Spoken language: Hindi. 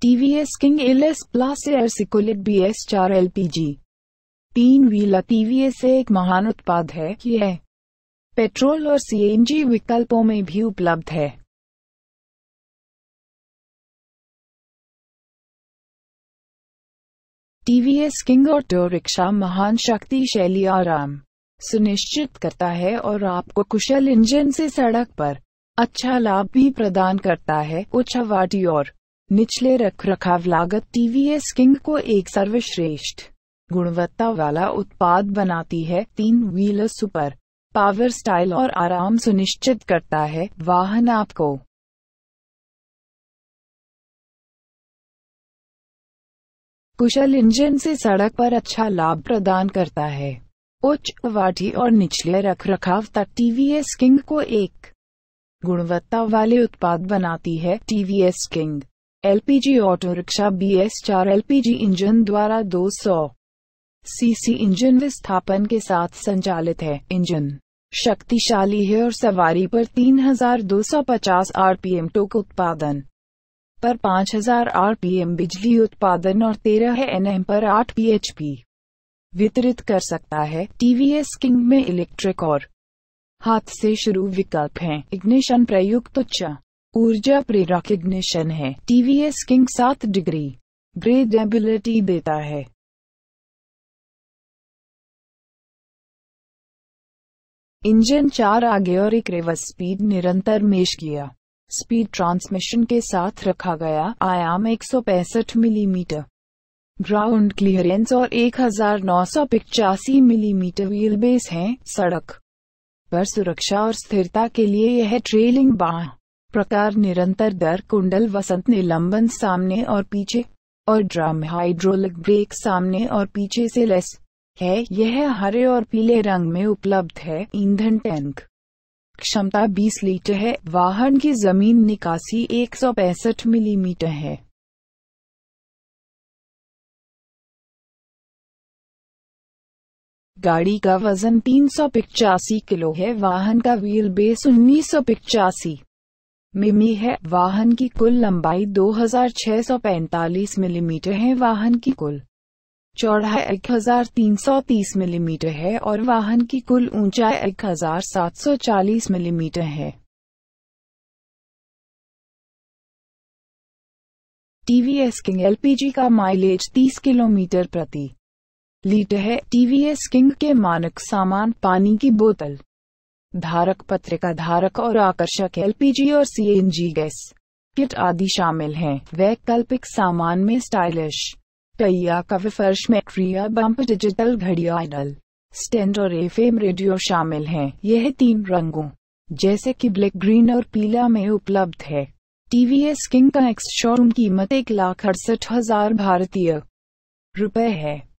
TVS King L S plus air circulate B S चार एल पी जी तीन व्हीलर टीवीएस एक महान उत्पाद है कि पेट्रोल और सीएनजी विकल्पों में भी उपलब्ध है टीवीएस किंग ऑटो रिक्शा महान शक्तिशैली आराम सुनिश्चित करता है और आपको कुशल इंजन से सड़क पर अच्छा लाभ भी प्रदान करता है उच्च वाटी और निचले रख रखाव लागत टीवीएस किंग को एक सर्वश्रेष्ठ गुणवत्ता वाला उत्पाद बनाती है तीन व्हीलर सुपर पावर स्टाइल और आराम सुनिश्चित करता है वाहन आपको कुशल इंजन से सड़क पर अच्छा लाभ प्रदान करता है उच्च वाटी और निचले रख रखाव तक टीवीएस किंग को एक गुणवत्ता वाले उत्पाद बनाती है TVS King LPG auto rickshaw B S चार एलपीजी इंजन द्वारा 200 सीसी इंजन विस्थापन के साथ संचालित है इंजन शक्तिशाली है और सवारी पर 3250 आरपीएम टोक उत्पादन पर 5000 आरपीएम बिजली उत्पादन और 13 एनएम पर 8 पीएचपी वितरित कर सकता है टीवीएस किंग में इलेक्ट्रिक और हाथ से शुरू विकल्प हैं इग्निशन प्रयुक्त उच्च ऊर्जा प्रे है टीवीएस किंग सात डिग्री ग्रेडेबिलिटी देता है इंजन चार आगे और एक रिवर्स स्पीड निरंतर मेश किया स्पीड ट्रांसमिशन के साथ रखा गया आयाम 165 मिलीमीटर ग्राउंड क्लियरेंस और एक मिलीमीटर व्हील बेस है सड़क पर सुरक्षा और स्थिरता के लिए यह ट्रेलिंग बाह प्रकार निरंतर दर कुंडल वसंत निलंबन सामने और पीछे और ड्रम हाइड्रोलिक ब्रेक सामने और पीछे से लेस है यह हरे और पीले रंग में उपलब्ध है ईंधन टैंक क्षमता 20 लीटर है वाहन की जमीन निकासी एक मिलीमीटर mm है गाड़ी का वजन तीन किलो है वाहन का व्हील बेस उन्नीस मिमी है वाहन की कुल लंबाई 2645 मिलीमीटर है वाहन की कुल चौड़ाई 1330 मिलीमीटर है और वाहन की कुल ऊंचाई 1740 मिलीमीटर है टीवीएस किंग एलपीजी का माइलेज 30 किलोमीटर प्रति लीटर है टीवीएस किंग के मानक सामान पानी की बोतल धारक पत्रिका धारक और आकर्षक एलपीजी और सीएनजी गैस किट आदि शामिल हैं वैकल्पिक सामान में स्टाइलिश टैया का विफर्श में क्रिया बम्प डिजिटल घड़िया आइडल स्टैंड और एफएम रेडियो शामिल हैं यह तीन रंगों जैसे कि ब्लैक ग्रीन और पीला में उपलब्ध है टीवीएस किंग का एक्स शोरूम कीमत एक लाख अड़सठ हजार भारतीय रुपए है